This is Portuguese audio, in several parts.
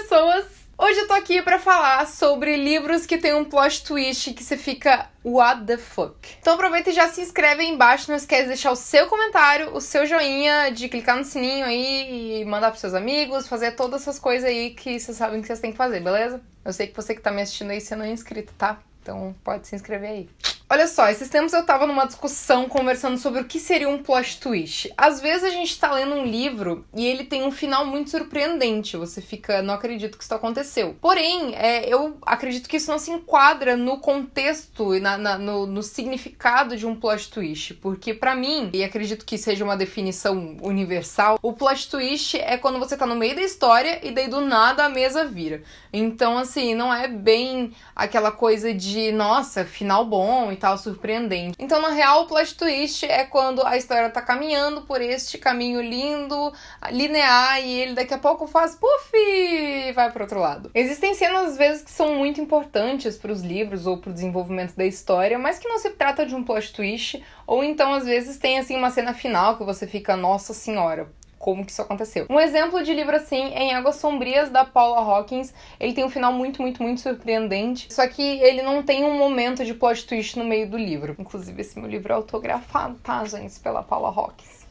pessoas! Hoje eu tô aqui para falar sobre livros que tem um plot twist que você fica what the fuck. Então aproveita e já se inscreve aí embaixo, não esquece de deixar o seu comentário, o seu joinha, de clicar no sininho aí e mandar pros seus amigos, fazer todas essas coisas aí que vocês sabem que vocês têm que fazer, beleza? Eu sei que você que tá me assistindo aí, você não é inscrito, tá? Então pode se inscrever aí. Olha só, esses tempos eu tava numa discussão conversando sobre o que seria um plot twist. Às vezes a gente tá lendo um livro e ele tem um final muito surpreendente, você fica, não acredito que isso aconteceu. Porém, é, eu acredito que isso não se enquadra no contexto e na, na, no, no significado de um plot twist, porque para mim, e acredito que seja uma definição universal, o plot twist é quando você tá no meio da história e daí do nada a mesa vira. Então, assim, não é bem aquela coisa de, nossa, final bom e tal surpreendente. Então, na real, o plot twist é quando a história tá caminhando por este caminho lindo, linear, e ele daqui a pouco faz puff e vai pro outro lado. Existem cenas, às vezes, que são muito importantes para os livros ou pro desenvolvimento da história, mas que não se trata de um plot twist, ou então, às vezes, tem assim uma cena final que você fica, nossa senhora, como que isso aconteceu. Um exemplo de livro assim é Em Águas Sombrias, da Paula Hawkins. Ele tem um final muito, muito, muito surpreendente. Só que ele não tem um momento de plot twist no meio do livro. Inclusive, esse meu livro é autografado, tá, gente? Pela Paula Hawkins.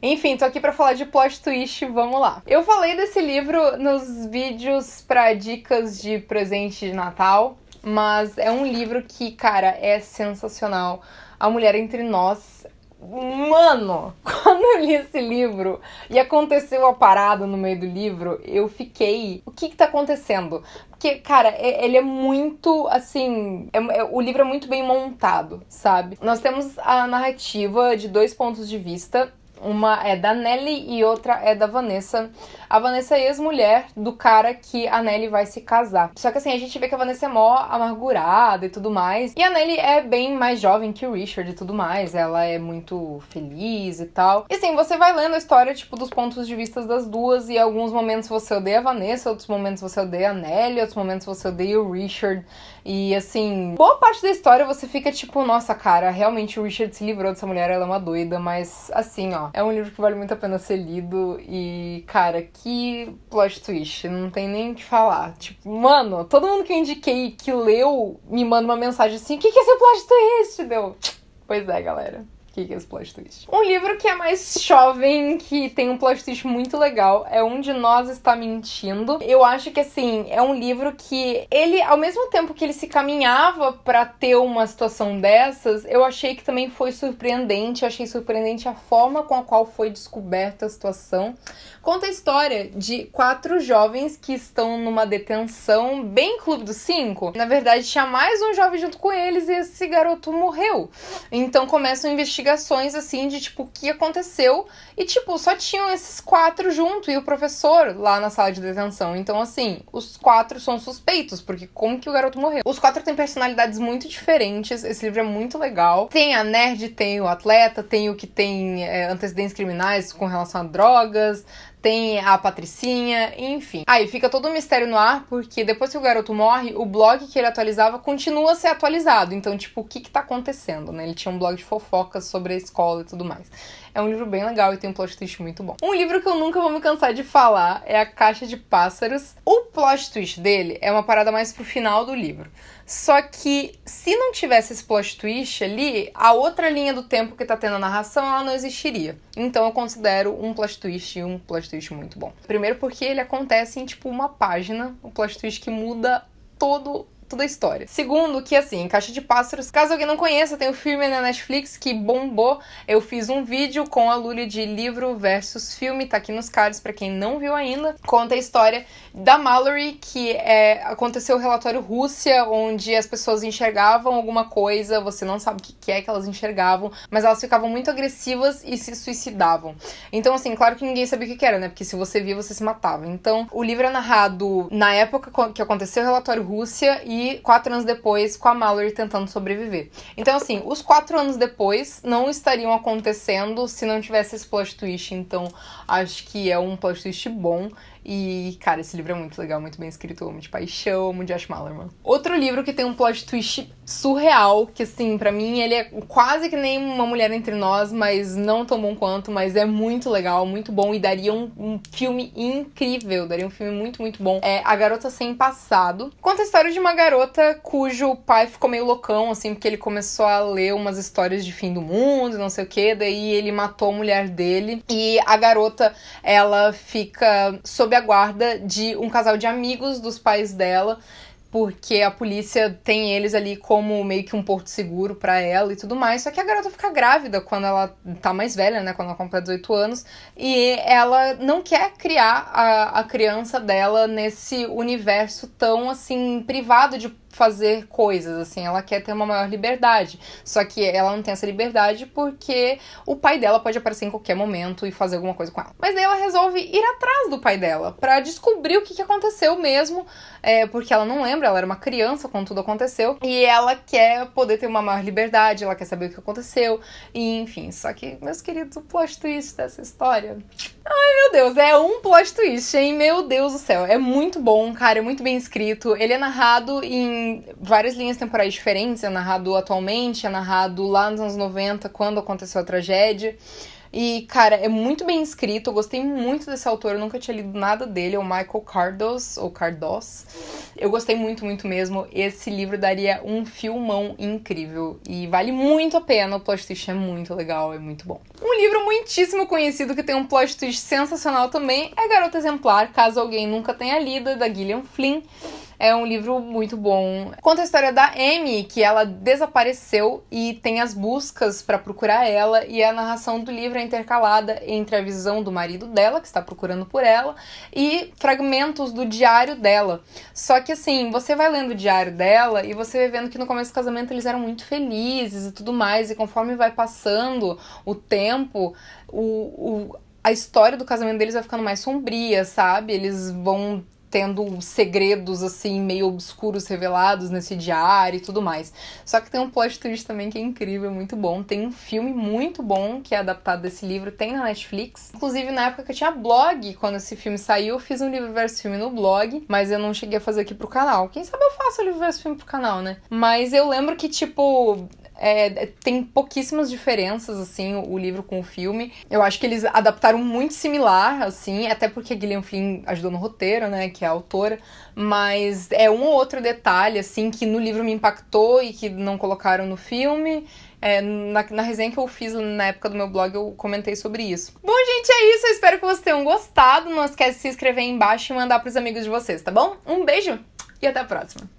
Enfim, tô aqui para falar de plot twist, vamos lá. Eu falei desse livro nos vídeos para dicas de presente de Natal, mas é um livro que, cara, é sensacional. A Mulher Entre Nós Mano, quando eu li esse livro e aconteceu a parada no meio do livro, eu fiquei. O que que tá acontecendo? Porque, cara, é, ele é muito, assim. É, é, o livro é muito bem montado, sabe? Nós temos a narrativa de dois pontos de vista. Uma é da Nelly e outra é da Vanessa. A Vanessa é ex-mulher do cara que a Nelly vai se casar. Só que assim, a gente vê que a Vanessa é mó amargurada e tudo mais. E a Nelly é bem mais jovem que o Richard e tudo mais. Ela é muito feliz e tal. E assim, você vai lendo a história, tipo, dos pontos de vista das duas. E alguns momentos você odeia a Vanessa, outros momentos você odeia a Nelly, outros momentos você odeia o Richard. E assim, boa parte da história você fica tipo, nossa cara, realmente o Richard se livrou dessa mulher, ela é uma doida. Mas assim, ó, é um livro que vale muito a pena ser lido. E cara, que que plot twist, não tem nem o que falar. Tipo, mano, todo mundo que eu indiquei que leu me manda uma mensagem assim: o que, que é seu plot twist? Deu. Pois é, galera que é esse plot twist? Um livro que é mais jovem, que tem um plot twist muito legal, é Um de Nós Está Mentindo. Eu acho que, assim, é um livro que ele, ao mesmo tempo que ele se caminhava para ter uma situação dessas, eu achei que também foi surpreendente. Eu achei surpreendente a forma com a qual foi descoberta a situação. Conta a história de quatro jovens que estão numa detenção bem Clube dos Cinco. Na verdade, tinha mais um jovem junto com eles e esse garoto morreu. Então começam a investigar investigações assim de tipo o que aconteceu e tipo só tinham esses quatro junto e o professor lá na sala de detenção. Então assim, os quatro são suspeitos porque como que o garoto morreu? Os quatro têm personalidades muito diferentes. Esse livro é muito legal. Tem a nerd, tem o atleta, tem o que tem é, antecedentes criminais com relação a drogas, tem a Patricinha, enfim. Aí fica todo o mistério no ar, porque depois que o garoto morre, o blog que ele atualizava continua a ser atualizado. Então, tipo, o que que tá acontecendo, né? Ele tinha um blog de fofocas sobre a escola e tudo mais. É um livro bem legal e tem um plot twist muito bom. Um livro que eu nunca vou me cansar de falar é A Caixa de Pássaros. O plot twist dele é uma parada mais pro final do livro. Só que se não tivesse esse plot twist ali, a outra linha do tempo que tá tendo a narração, ela não existiria. Então eu considero um plot twist um plot twist muito bom. Primeiro porque ele acontece em tipo uma página, um plot twist que muda todo toda a história. Segundo, que assim, Caixa de Pássaros, caso alguém não conheça, tem o um filme na Netflix que bombou. Eu fiz um vídeo com a Lully de livro versus filme, tá aqui nos cards para quem não viu ainda. Conta a história da Mallory, que é, aconteceu o relatório Rússia, onde as pessoas enxergavam alguma coisa, você não sabe o que é que elas enxergavam, mas elas ficavam muito agressivas e se suicidavam. Então, assim, claro que ninguém sabia o que era, né? Porque se você via, você se matava. Então, o livro é narrado na época que aconteceu o relatório Rússia e e quatro anos depois com a Mallory tentando sobreviver. Então, assim, os quatro anos depois não estariam acontecendo se não tivesse esse plot twist. Então, acho que é um plot twist bom. E, cara, esse livro é muito legal, muito bem escrito, amo de paixão, amo de Malerman. Outro livro que tem um plot twist surreal, que assim, para mim ele é quase que nem Uma Mulher Entre Nós, mas não tão bom quanto, mas é muito legal, muito bom e daria um, um filme incrível, daria um filme muito, muito bom. É A Garota Sem Passado. Conta a história de uma garota cujo pai ficou meio loucão, assim, porque ele começou a ler umas histórias de fim do mundo, não sei o que, daí ele matou a mulher dele e a garota, ela fica sob a guarda de um casal de amigos dos pais dela, porque a polícia tem eles ali como meio que um porto seguro para ela e tudo mais. Só que a garota fica grávida quando ela tá mais velha, né? Quando ela completa 18 anos. E ela não quer criar a, a criança dela nesse universo tão, assim, privado de fazer coisas, assim, ela quer ter uma maior liberdade. Só que ela não tem essa liberdade porque o pai dela pode aparecer em qualquer momento e fazer alguma coisa com ela. Mas daí ela resolve ir atrás do pai dela para descobrir o que, que aconteceu mesmo, é, porque ela não lembra, ela era uma criança quando tudo aconteceu e ela quer poder ter uma maior liberdade, ela quer saber o que aconteceu, e enfim. Só que, meus queridos, o plot twist dessa história Ai, meu Deus, é um plot twist, hein? Meu Deus do céu. É muito bom, cara, é muito bem escrito. Ele é narrado em várias linhas temporais diferentes. É narrado atualmente, é narrado lá nos anos 90, quando aconteceu a tragédia. E, cara, é muito bem escrito. Eu gostei muito desse autor. Eu nunca tinha lido nada dele. É o Michael Cardos, ou Cardos. Eu gostei muito, muito mesmo. Esse livro daria um filmão incrível. E vale muito a pena. O plot twist é muito legal, é muito bom. Um livro muitíssimo conhecido que tem um plot twist sensacional também é Garota Exemplar, caso alguém nunca tenha lido, é da Gillian Flynn. É um livro muito bom. Conta a história da Amy, que ela desapareceu e tem as buscas para procurar ela, e a narração do livro é intercalada entre a visão do marido dela, que está procurando por ela, e fragmentos do diário dela. Só que assim, você vai lendo o diário dela e você vai vendo que no começo do casamento eles eram muito felizes e tudo mais, e conforme vai passando o tempo, o, o a história do casamento deles vai ficando mais sombria, sabe? Eles vão tendo segredos, assim, meio obscuros revelados nesse diário e tudo mais. Só que tem um plot twist também que é incrível, muito bom. Tem um filme muito bom que é adaptado desse livro, tem na Netflix. Inclusive, na época que eu tinha blog, quando esse filme saiu, eu fiz um livro versus filme no blog, mas eu não cheguei a fazer aqui pro canal. Quem sabe eu faço o livro versus filme pro canal, né? Mas eu lembro que, tipo, é, tem pouquíssimas diferenças, assim, o, livro com o filme. Eu acho que eles adaptaram muito similar, assim, até porque a Gillian Flynn ajudou no roteiro, né, que é a autora, mas é um ou outro detalhe, assim, que no livro me impactou e que não colocaram no filme. É, na, na, resenha que eu fiz na época do meu blog, eu comentei sobre isso. Bom, gente, é isso. Eu espero que vocês tenham gostado. Não esquece de se inscrever aí embaixo e mandar pros amigos de vocês, tá bom? Um beijo e até a próxima!